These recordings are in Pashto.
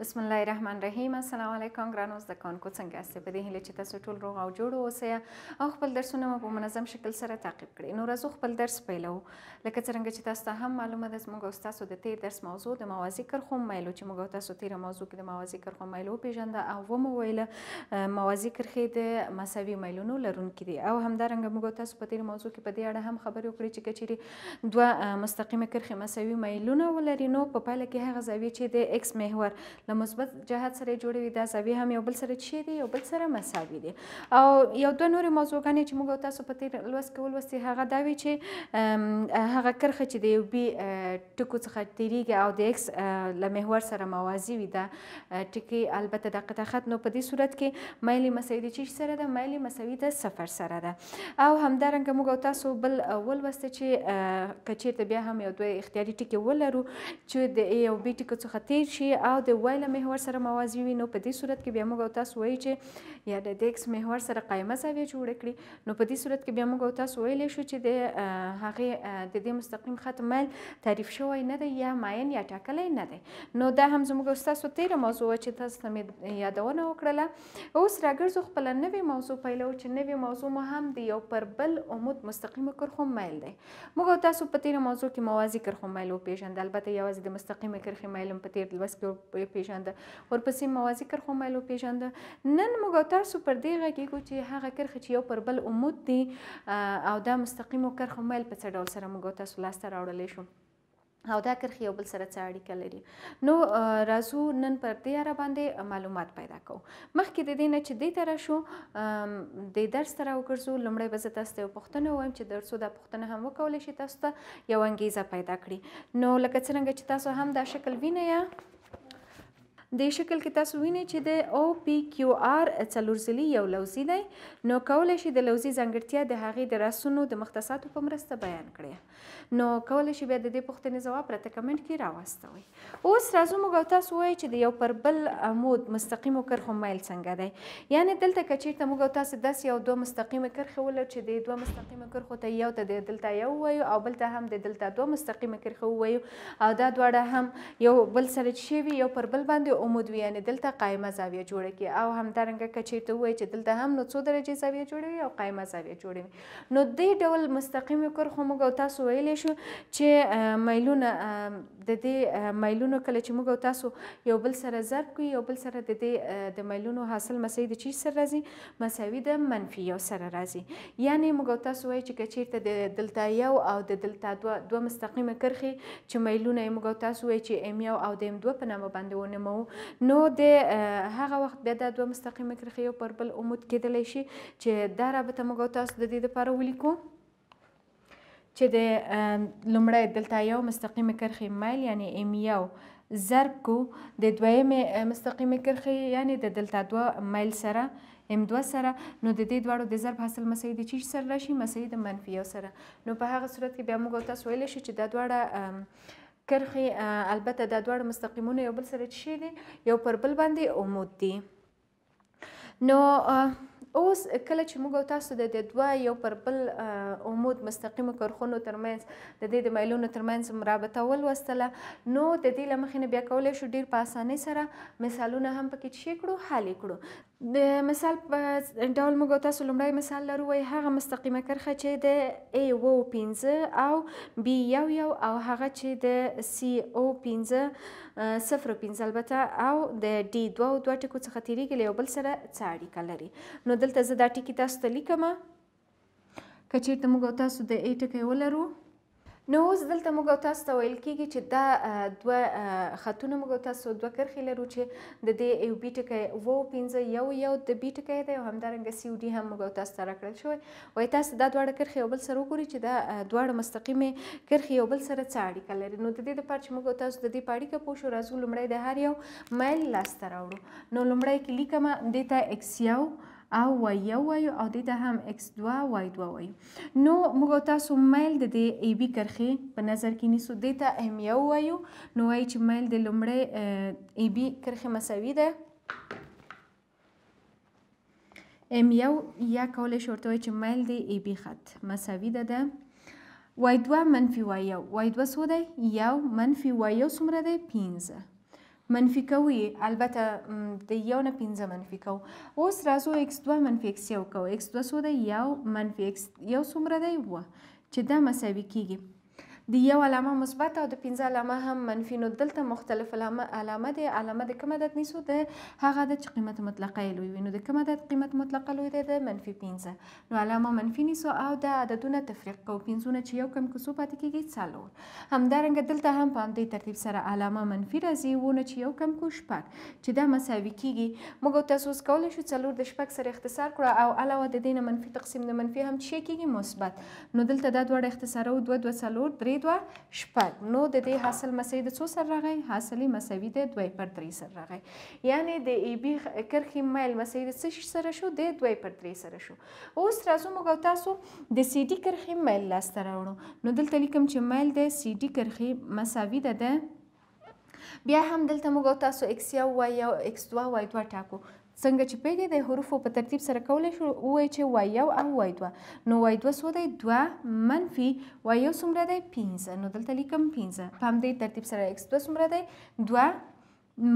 بسم الله الرحمن الرحیم السلام علیکم ګرانو زده کوونکو څنګه یاست په دې هیله چې تاسو ټول روغ او جوړ اوسئ او خپل درسونه مو په منظم شکل سره تعقیب کړئ نو راځو خپل درس پیلو لکه څنګه چې تاسو ته هم معلومه ده موږ او تاسو د تیر درس موضوع د موازی کرخو مایلو چې موږ او تاسو تیر موضوع کې د موازی کرخو مایلو پیژند او و مو ویل موازی کرخې د مساوي مایلونو لرونکي دي او همدارنګه موږ او تاسو په تیر موضوع کې په دې اړه هم خبرې وکړې چې کچېری دوه مستقیمه کرخې مساوي مایلونه ولري نو په پایله کې هغه زاویه چې د x محور له مثبت جهت سره جوړې وي دا زاویې هم یو بل سره چی دي یو بل سره مساوي دي او یو دوه نورې موضوعګانې چې موږ تاسو په تیر لوست کې ولوستې هغه دا وي چې هغه کرښه چې د یو بي ټکو څخه تیریږي او د ایکس له محور سره موازي وي دا ټکي البته د قطع خط نو په دې صورت کې مایلي مساوي د چی سره ده مایلي مساوي د صفر سره ده او همدارنګه موږ تاسو بل ولوسته چې کچیر ته بیا هم یو دوه اختیاري ټکي ولرو چې د ای او بي ټکو څخه تیر شي او د وایل له محور سره موازی وي نو په دې صورت کې بیا موږ او تاسو وایو چې یا د دې ایکس محور سره قائمه زاویه جوړ کړي نو په دې صورت کې بیا موږ او تاسو ویلی شو چې د هغه د دې مستقیم خط مایل تعریف شوی نه دی یا ماین یا ټاکلی نه دی نو دا هم زموږ استاد تیر موضوع چې تاسو ته یادونه وکړله اوس راګرځو خپل نوې موضوع پیلو چې نوې موضوع مو هم دی یو پر بل عمود مستقیم کرخو مایل دی موږ تاسو په تیر موضوع کې موازی کرخو مایل وپیژند البته یوازې د مستقیم کرخې مایل په تیر لوس کې پیژنده ورپسې موازی کرخو مایلو پیژنده نن موږ او تاسو پر دې غږیږو چې هغه کرخه چې یو پر بل عمود دي او دا مستقیمو کرخو مایل په څه ډول سره موږ تاسو لاسته راوړلی شو او دا کرخ یو بل سره څه اړیکه لري نو رازو نن پر دې اړه باندې معلومات پیدا کوو مخکې د دې نه چې دې تر شو د درس تر وګرځو لمړی به زه تاسو ته پوښتنه وایم چې درسو د پوښتنه هم وکول شي تاسو ته یو انګیزه پیدا کړي نو لکه څنګه چې تاسو هم دا شکل وینئ د شکل کې تاسو وینئ چې د او پی کیو آر څلورځلي یو لوزي دی نو کولی شي د لوزي ځانګړتیا د هغې د رسونو د مختصاتو په مرسته بیان کړئ نو کولی شي بیا د دې پوښتنې ځواب راته کمنټ کې راوستوئ اوس راځو موږ او تاسو وایو چې د یو پر بل عمود مستقیمو کرښو میل څنګه دی یعنې دلته که چېرته موږ او تاسو داسې یو دوه مستقیمې کرښې ولرو چې د دوه مستقیمو کرښو ته یو ته د دلته یو وایو او بل ته هم د دلته دوه مستقیمې کرښې ووایو او دا دواړه هم یو بل سره چې شوي یو پر بل باندې عمود وي یعنی دلته قایمه زاویه جوړه کی او همدارنګه کچیرته وای چې دلته هم نو څو درجه زاویه جوړوي او قایمه زاویه جوړوي نو دې ډول مستقیم کرښو موږ تاسو ویلی شو چې مایلونه د دې مایلونو کله چې موږ تاسو یو بل سره ضرب کوي یو بل سره د دې د مایلونو حاصل مساوي د چی سره راځي مساوي د منفي یو سره راځي یعنی موږ تاسو وای چې کچیرته د دلته یو او د دلته دوه دوه مستقیمه کرښې چې مایلونه یې موږ تاسو وای چې ام یو او د ام دوه په نامه باندې ونومو نو د هغه وخت بیا د دوه مستقیمه کرښې یو پر بل عمود کېدلی شي چې دا رابطه موږ تاسو د دې لپاره ولیکو چې د لومړی دلته یو مستقیمه کرښې مایل یعنی ام یو ضرب کو د دویمې مستقیمه کرښې یعنی د دلتا دوه مایل سره ام دوه سره نو د دې دواړو د ضرب حاصل مساوي د چی سره راشي مساوي د منفي یو سره نو په هغه صورت کې بیا موږ تاسو ویلی شو چې دا دواړه کرخي البته دا دواړه مستقیمونه یو بل سره چی دي یو پر بل باندې عمود دي نو اوس کله چې موږ تاسو د دوه یو پر بل عمود مستقیم کرخونو ترمنځ د دې د مایلونو ترمنځ رابطه ولوستله نو د دې لمخې نه بیا کولای شو ډیر په اسانۍ سره مثالونه هم پکې چی کړو حل کړو د مثال په ډول موږ تاسو لومړی مثال لرو وای هغه مستقیمه کرښه چې د ای او 15 او بی یو یو او هغه چې د سی او 15 صفر 15 البته او د ډی 2 او 2 ټکو څخه تیریږي یو بل سره څه اړیکه لري نو دلته زه دا ټکي تاسو ته لیکم کچېرته موږ تاسو د ای ټکی ولرو نو اوس دلته موږ او تاسو ته ویل کیږي چې دا دوه خطونه موږ او تاسو دوه کرښې لرو چې د دې یو بي ټکی وو پنځه یو یو د بي ټکی دی او همدارنګه سي او ډي هم موږ او تاسو ته راکړل شوی وایي تاسو دا دواړه کرښې یو بل سره وګورئ چې دا دواړه مستقیمې کرښې یو بل سره څه اړیکه لري نو د دې لپاره چې موږ او تاسو د دې په اړیکه پوه شو راځو لومړی د هر یو مایل لاسته راوړو نو لومړی کې لیکم دې ته ایکس یو او y1 وایو او دې ته هم x2 y2 وایو نو موږ تاسو مایل د دې ای بی کرښې په نظر کې نیسو دې ته اهمیه وایو نو وایي چې مایل د لومړۍ ای بی کرښې مساوي ده ام یو یا کولی شو ورته وایي چې مایل د ای بی خط مساوي ده ده وای دوه منفي وای یو وای دوه څو دی یو منفي وای یو څومره دی پنځه منفي کوي البته د یو نه پنځه منفي کوو اوس راځو x دوه منفي x یو کوو x دوه څو دی یو منفي x یو څومره دی اوه چې دا مساوي کیږي د یو علامه مثبت او د پنځه علامه هم منفي نو دلته مختلف علامه علامه دی علامه د کوم عدد نیسو د هغه د قیمت مطلقه لوی وي نو د کوم عدد قیمت مطلقه لوی دی د منفي پنځه نو علامه منفي نیسو او د عددونه تفریق کوو پنځونه چې یو کم کوسو پاتې کیږي څلور همدارنګه دلته هم په همدې ترتیب سره علامه منفي راځي ونه چې یو کم کو شپږ چې دا مساوي کیږي موږ تاسو کولی شو څلور د شپږ سره اختصار کړو او علاوه د دې نه منفي تقسیم د منفي هم چې کیږي مثبت نو دلته دا دوه اختصارو دوه دوه څلور درې دوه شپږ نو د دې حاصل مساوي د څو سر راغی حاصلي مساوي د دوه پر درې سر راغی یعنی د ای بی کرښې مایل مساوي د څه سره شو د دوه پر درې سره شو اوس راځو موږ تاسو د سی ډي کرښې مایل لاسته راوړو نو دلته لیکم چې مایل د سی ډي کرښې مساوي ده د بیا هم دلته موږ تاسو x یو وای یو x دوه وای دوه ټاکو څنګه چې پیګه د حروفو په ترتیب سره کولای شو وای چې وای یو او وای دوه نو وای دوه څو دی دوه منفي وای یو څومره دی پنځه نو دلته لیکم پنځه په همدې ترتیب سره اکس دوه څومره دی دوه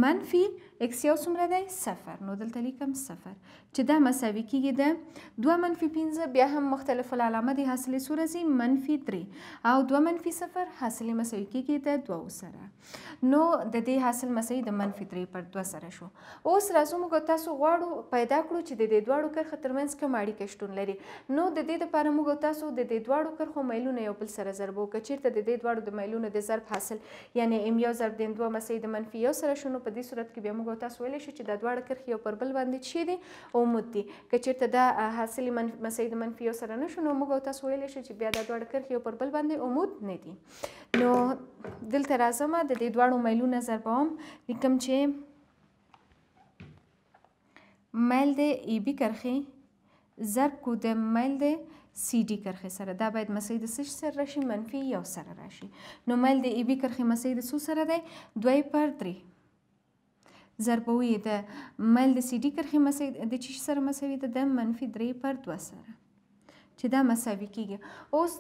منفي x یو څومره دی صفر نو دلته لیکم صفر چې دا مساوي کیږي د دوه منفي پنځه بیا هم مختلف العلامه د حاصلې سوره ځي منفي درې او دوه منفي صفر حاصلې مساوي کیږي د دوو سره نو د دې حاصل مساوي د منفي درې پر دوه سره شو اوس راځو موږ تاسو غواړو پیدا کړو چې د دې دواړو کرښو ترمنځ کوم اړیکه شتون لري نو د دې لپاره موږ تاسو د دې دواړو کرښو میلونه یو بل سره ضرب وکړو چیرته د دې دواړو د میلونو د ضرب حاصل یعنی ام یو ضرب د دوه مساوي د منفي یو سره شونو په دې صورت کې بیا موږ موږ تاسو ویلی شو چې دا دواړه کرښې یو پر بل باندې شي دي عمود دي که چیرته دا حاصلې من... مسایل منفي یو سره نه شو نو موږ تاسو ویلی شو چې بیا دا دواړه کرښې یو پر بل باندې عمود نه دي نو دلته راځم د دې دواړو میلونو ضربوم لیکم چې میل د ای بی کرښې ضرب کو د میل د سی ډي کرښې سره دا باید مسۍ د سش سره راشي منفي یو سره راشي نو میل د ای بي کرښې مسۍ د څو سره دی دوی پر درې ضربوي د میل د سي ډي کرښې د چی سره مساوي ده د منفي درې پر دوه سره چې دا مساوي کیږي اوس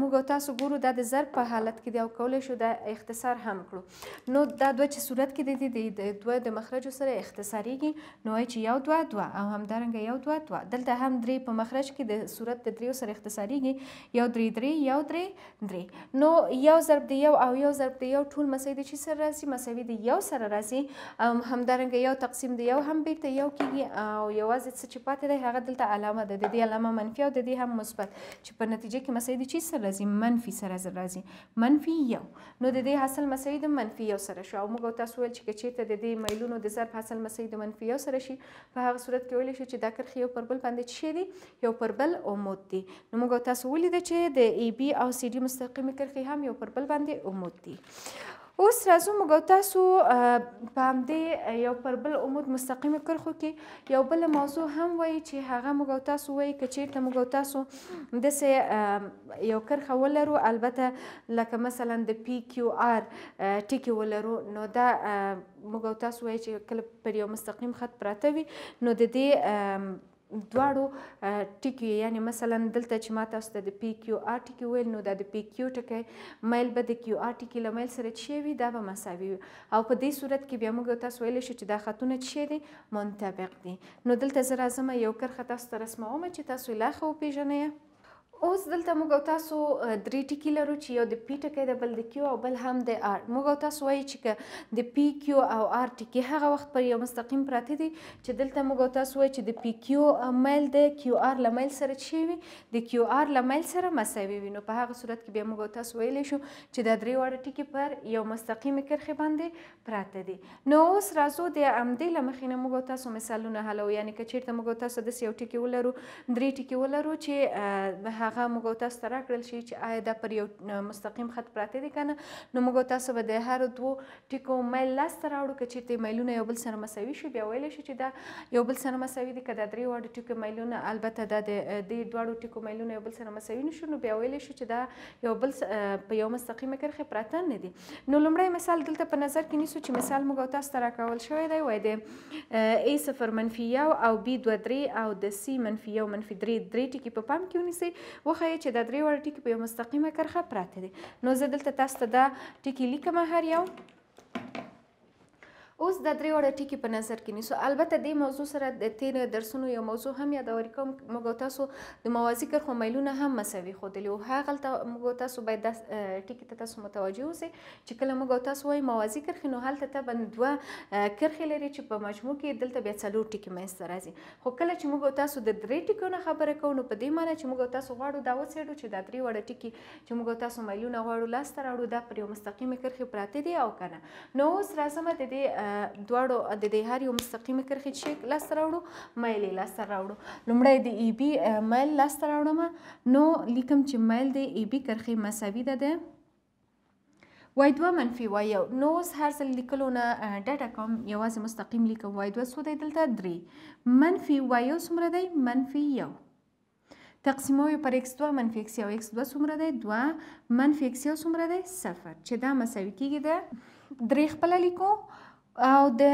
موږ تاسو ګورو دا د ضرب په حالت کې دی او کولی شو دا اختصار هم کړو نو دا دوه چې صورت کې دی د دوه د مخرجو سره اختصاریږي نو چې یو دوه دوه او همدارنګه یو دوه دوه دلته هم درې په مخرج کې د صورت د دریو سره اختصاریږي یو درې درې یو درې درې نو یو ضرب دی یو او یو ضرب دی یو ټول مساوي دی چې سره راځي مساوي دی یو سره راځي همدارنګه یو تقسیم دی یو هم بیرته یو کیږي او یوازې څه چې پاتې دی هغه دلته علامه ده د دې علامه منفي او د دې هم مثبت چې په نتیجه کې مساوي د چی سره راځي منفي سره راځي منفي یو نو د دې حاصل مساوي د منفي یو سره شو او موږ تاسو ویل چې چیرته د دې میلونو د ضرب حاصل مساوي د منفي یو سره شي په هغه صورت کې ویل شي چې دا کرخ یو پر بل باندې چی دی یو پر بل عمود دی نو موږ تاسو ولید چې د ای بی او سی ډي مستقیمه کرخي هم یو پر بل باندې عمود دی اوس راځو موږ تاسو په همدې یو پر بل عمود مستقیم کرخو کې یو بل موضوع هم وایي چې هغه موږ تاسو وایي که چیرته موږ تاسو داسې یو کرخه ولرو البته لکه مثلا د پی کیو آر ټیکي ولرو نو دا موږ تاسو وایي چې کله پر یو مستقیم خط پراته وي نو د دې دواړو ټکیو یعنی مثلا دلته چې ما تاسو ته د پی کیو آر ټکی ویل نو دا د پی کیو ټکی مایل به د کیو آر ټکی له مایل سره چې وي دا به مساوي وي او په دې صورت کې بیا موږ تاسو ویلی شو چې دا خطونه چې دي منطبق دي نو دلته زه راځم یو کرښه تاسو ته رسموم چې تاسو یې لا ښه وپېژنئ اوس دلته موږ او تاسو درې ټکي لرو چې یو د پی ټکی د بل د کیو او بل هم د آر موږ او تاسو وایي چې د پی کیو او آر ټکي هغه وخت پر یو مستقیم پراته دي چې دلته موږ او تاسو وایي چې د پی کیو مایل د کیو آر له مایل سره شي وي د کیو آر له مایل سره مساوي وي نو په هغه صورت کې بیا موږ او تاسو ویلی شو چې د درې واړه ټکي پر یو مستقیم کرښې باندې پراته دي نو اوس راځو د عمدې له مخې نه موږ او تاسو مثالونه حلو یعنی که چیرته موږ او تاسو داسې یو ټکي ولرو درې ټکي ولرو چې هغه موږ تاسو ته راکړل شي چې آیا دا پر یو مستقیم خط پراته دي کنه نو موږ تاسو به د هر دوو ټکو میل لاسته راوړو که چیرته میلونه یو بل سره مساوي شي بیا ویل شي چې دا یو بل سره مساوي دي که دا درې واړه ټکو میلونه البته دا د دې دواړو ټکو میلونه یو بل سره مساوي نشو نو بیا ویل شي چې دا یو بل په یو مستقیمه کرښه پراته نه دي نو لومړی مثال دلته په نظر کې نیسو چې مثال موږ تاسو ته راکول شوی دی وای دی a صفر منفي یو او b دوه درې او د c منفي یو منفي درې درې ټکي په پام کې ونیسئ وخایي چې دا درې وړ ټکي په یو مستقیمه کرښه پراته دي نو زه دلته تاسو ته دا ټکي لیکم هر یو اوس د درې وړه ټکي په نظر کې نیسو البته دې موضوع سره د تیر درسونو یو موضوع هم یادوري کوم موږ تاسو د موازي کرښو میلونه هم مساوي ښودلي وو هغلته موږ تاسو باید دا ټکي ته تاسو متوجه اوسئ چې کله موږ تاسو وایي موازي کرښې نو هلته طبعا دوه کرښې لري چې په مجموع کې دلته بیا څلور ټکي منځته راځي خو کله چې موږ تاسو د درې ټکیو نه خبره کوو نو په دې معنی چې موږ تاسو غواړو دا وڅېړو چې دا درې وړه ټکي چې موږ تاسو میلونه غواړو لاسته راوړو دا پر یو مستقیمې کرښې پراته دي او که نه نو اوس راځمه د دې دواړو د دې هر یو مستقیمه کرښې چې لاسته راوړو مایل یې لاسته راوړو لومړی د ای بي مایل لاسته راوړم نو لیکم چې مایل د ای بي کرښې مساوي ده ده وای دوه منفي وای یو نو اوس هر څه لیکلو نه ډاټا کوم یوازې مستقیم لیکم وای دوه څو دی دلته درې منفي وای یو څومره دی منفي یو تقسیموي پر x دوه منفي x یو x دوه څومره دی دوه منفي x یو څومره دی صفر چې دا مساوي کېږي د درې خپله لیکو او د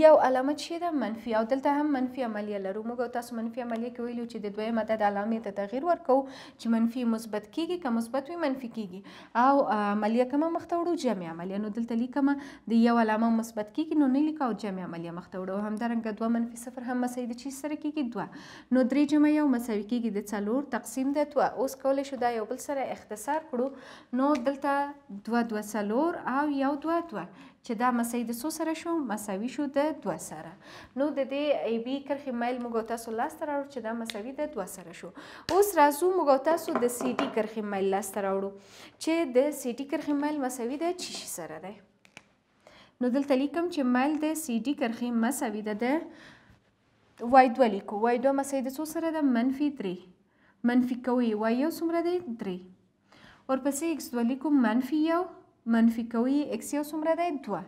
یو علامه چې ده منفي او دلته هم منفي عملیه لرو موږ تاسو منفي عملیه کې ویلو چې د دویمه د علامې ته تغییر ورکو چې منفي مثبت کیږي که مثبت وي منفي کیږي او عملیه کومه مخته وړو جمع عملیه نو دلته لیکم د یو علامه مثبت کیږي نو نه لیکو جمع عملیه مخته وړو همدارنګه دوه منفي صفر هم مساوي د چې سره کیږي دوه نو درې جمع یو مساوي کیږي د څلور تقسیم د دوه اوس کولی شو دا یو بل سره اختصار کړو نو دلته دوه دوه څلور او یو دوه دوه چې دا مساوي د څو سره شو مساوي شو د 2 سره نو د دې ای بی کرښې مایل موږ تاسو لاسته راوړو چې دا مساوي د 2 سره شو اوس راځو موږ تاسو د سی ټی کرښې مایل لاسته راوړو چې د سی ټی کرښې مایل مساوي د 6 سره ده نو دلته لیکم چې مایل د سی ټی کرښې مساوي ده د وای دوه لیکو وای دوه مساوي د څو سره ده منفي 3 منفي کوي وای یو څومره دی 3 ورپسې x دوه لیکو منفي یو منفي کوي اکس یو څومره دی دوه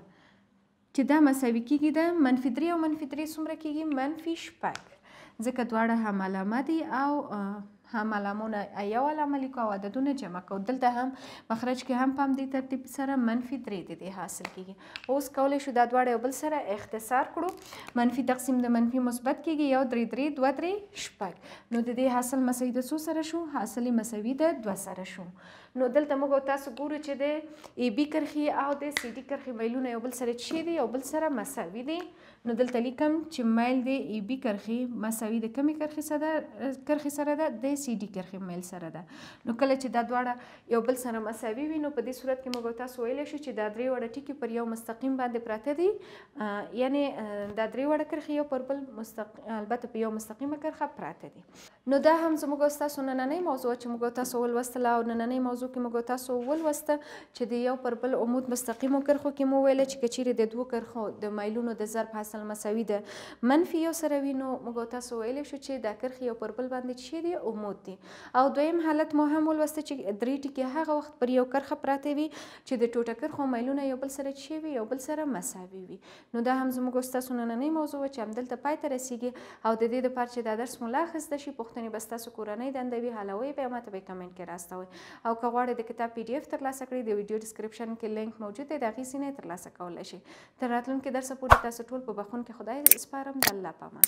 چې دا مساوي کېږي د منفي درې او منفي درې څومره کېږي منفي شپږ ځکه دواړه هم علامه دي او هم علامونه یو علامه لیکو او عددونه جمع کوو دلته هم مخرج کې هم پام دې ترتیب سره منفي درې د دې حاصل کیږي اوس کولی شو دا دواړه یو بل سره اختصار کړو منفي تقسیم د منفي مثبت کیږي یو درې درې دوه درې شپږ نو د دې حاصل مساوي د څو سره شو حاصل مساوي د دوه سره شو نو دلته موږ تاسو ګورو چې د ای بی کرښې او د سی ډي کرښې میلونه یو بل سره چی دي یو بل سره مساوي دي نو دلته لیکم چې مایل د ای بی کرښې مساوي د کمی کرښې سره کرښې سره ده د سی ډي کرښې مایل سره ده نو کله چې دا دواړه یو بل سره مساوي وي نو په دې صورت کې موږ تاسو ویلی شو چې دا درې وړه ټکي پر یو مستقیم باندې پراته دي یعنی دا درې وړه کرښې یو پر بل مستق... البته په یو مستقیمه کرښه پراته دي نو دا هم زموږ تاسو نننۍ موضوع چې موږ تاسو ولوستله او نننۍ موضوع کې موږ تاسو ولوسته چې د یو پر بل عمود مستقیمو کرښو کې مو ویل چې کچیرې د دوو کرښو د مایلونو د ضرب حاصل مثلا مساوي ده منفي یو سره وي نو موږ تاسو ویلی شو چې دا کرښې یو پر بل باندې شي دي عمود دي او دویم حالت مو هم ولوسته چې درې ټکي هغه وخت پر یو کرښه پراته وي چې د ټوټه کرښو میلونه یو بل سره چی وي یو بل سره مساوي وي نو دا هم زموږ ستاسو نننۍ موضوع چې همدلته پای ته رسیږي او د دې لپاره چې دا درس مو لاخسته شي پوښتنې به ستاسو کورنۍ دندوي حلوي به ماته به کمنټ کې راستوي او که غواړئ د کتاب پی ډی اف ترلاسه کړئ د ویډیو ډسکرپشن کې لینک موجود دی د هغې سینې ترلاسه کولی شئ تر راتلونکي درسه پورې تاسو ټول په بخون که خدای سپارم د الله پامان